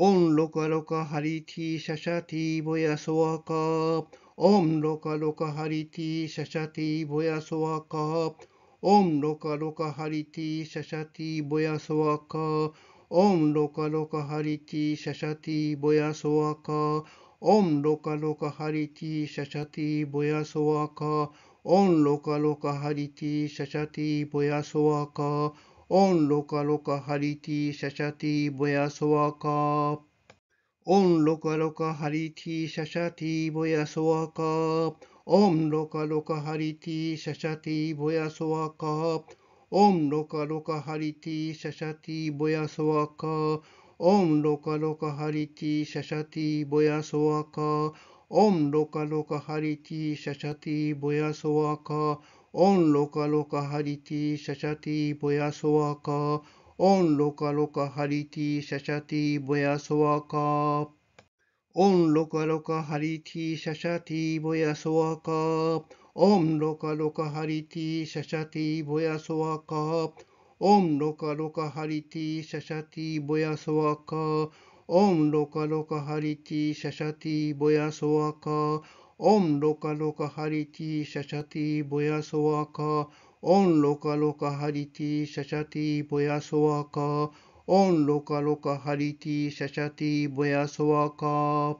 オンロカロカハリティシャシャティボヤソワカオンロカロカハリティシャシャティボヤソワカオンロカロカハリティシャシャティボヤソワカオンロカロカハリティシャシャティボヤソワカオンロカロカハリティシャシャティボヤソワカオンロカロカハリティシャシャティボヤソワカ লোকা লোকা বয়া shashati vayasvakap ওম লোকালোক হারিথি শশাথি ভয়া সোয়াকপ ওম লোকা লোকালোক হারিথি শশাথি ভয়া সোয়াকপ ওম লোকা লোকালোক হারিথি শশাথি ভয়া সোয়াক ওম লোকা লোকালোক হারিথি শশাথি ভয়া সোয়াক オンロカロカハリティシャシャティボヤソワカオンロカロカハリティシャシャティボヤソワカオンロカロカハリティシャシャティボヤソワカオンロカロカハリティシャシャティボヤソワカオンロカロカハリティシャシャティボヤソワカオンロカロカハリティシャシャティボヤソワカオンロカロカハリティシャシャティボヤソワカオンロカロカハリティシャシャティボヤソワカオンロカロカハリティシャシャティボヤソワカオンロカロカハリティシャシャティボヤソワカ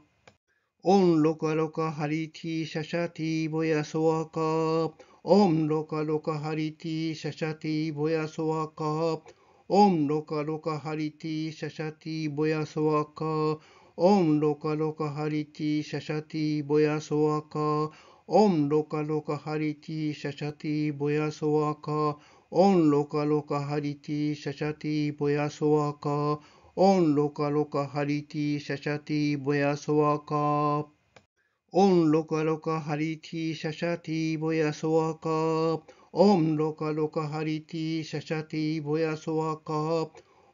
オンロカロカハリティシャシャティボヤソワカオンロカロカハリティシャシャティボヤソワカオンロカロカハリティシャシャティボヤソワカオンロカロカハリティシャシャティボヤソワカオンロカロカハリティシャシャティボヤソワカオンロカロカハリティシャシャティボヤソワカオンロカロカハリティシャシャティボヤソワカオンロカロカハリティシャシャティボヤソワカオンロカロカハリティシャシャティボヤソワカ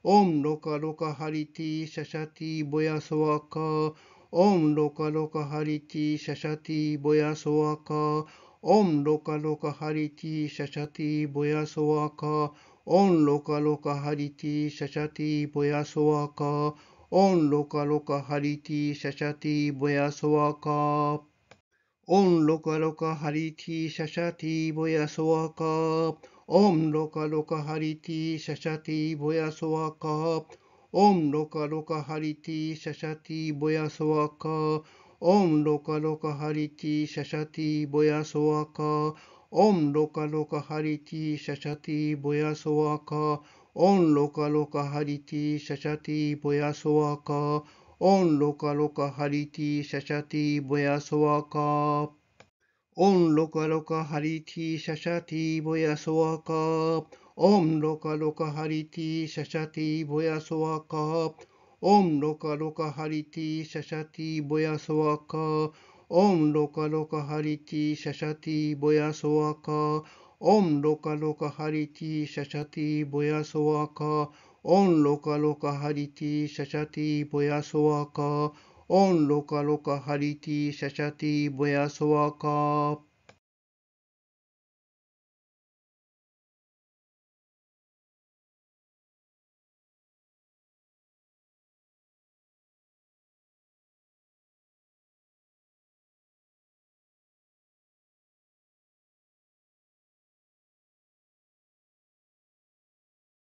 オンロカロカハリティシャシャティボヤソワカオンロカロカハリティシャシャティボヤソワカオンロカロカハリティシャシャティボヤソワカオンロカロカハリティシャシャティボヤソワカオンロカロカハリティシャシャティボヤソワカオンロカロカハリティシャシャティボヤソワカオンロカロカハリティシャシャティボヤソワカオンロカロカハリティシャシャティボヤソワカオンロカロカハリティシャシャティボヤソワカオンロカロカハリティシャシャティボヤソワカオンロカロカハリティシャシャティボヤソワカオンロカロカハリティシャシャティボヤソワカ。オンロカロカハリティシャシャティボヤソワカ。オンロカロカハリティシャシャティボヤソワカ。オンロカロカハリティシャシャティボヤソワカ。オンロカロカハリティシャシャティボヤソワカ。オンロカロカハリティシャシャティボヤソワカ。オンロカロカハリティシャシャティボヤソワカオンロカロカハリティシャシャティボヤソワカ